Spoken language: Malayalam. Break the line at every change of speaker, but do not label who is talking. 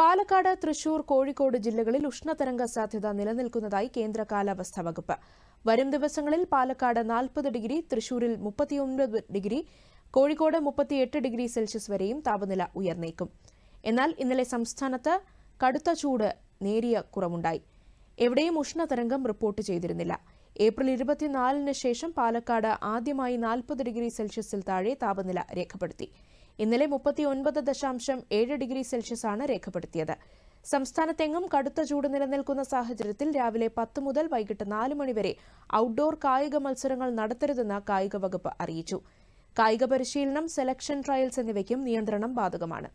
പാലക്കാട് തൃശൂർ കോഴിക്കോട് ജില്ലകളിൽ ഉഷ്ണതരംഗ സാധ്യത നിലനിൽക്കുന്നതായി കേന്ദ്ര കാലാവസ്ഥാ വകുപ്പ് വരും ദിവസങ്ങളിൽ പാലക്കാട് നാൽപ്പത് ഡിഗ്രി തൃശൂരിൽ മുപ്പത്തിയൊൻപത് ഡിഗ്രി കോഴിക്കോട് മുപ്പത്തിയെട്ട് ഡിഗ്രി സെൽഷ്യസ് വരെയും താപനില ഉയർന്നേക്കും എന്നാൽ ഇന്നലെ സംസ്ഥാനത്ത് കടുത്ത ചൂട് നേരിയ കുറവുണ്ടായി എവിടെയും ഉഷ്ണതരംഗം റിപ്പോർട്ട് ചെയ്തിരുന്നില്ല ഏപ്രിൽ ഇരുപത്തിനാലിന് ശേഷം പാലക്കാട് ആദ്യമായി നാൽപ്പത് ഡിഗ്രി സെൽഷ്യസിൽ താഴെ താപനില രേഖപ്പെടുത്തി ഇന്നലെ മുപ്പത്തി ഒൻപത് ദശാംശം ഏഴ് ഡിഗ്രി സെൽഷ്യസാണ് രേഖപ്പെടുത്തിയത് സംസ്ഥാനത്തെങ്ങും കടുത്ത ചൂട് നിലനിൽക്കുന്ന സാഹചര്യത്തിൽ രാവിലെ പത്ത് മുതൽ വൈകിട്ട് നാല് മണിവരെ ഔട്ട്ഡോർ കായിക മത്സരങ്ങൾ നടത്തരുതെന്ന് കായിക വകുപ്പ് അറിയിച്ചു കായിക പരിശീലനം സെലക്ഷൻ ട്രയൽസ് എന്നിവയ്ക്കും നിയന്ത്രണം ബാധകമാണ്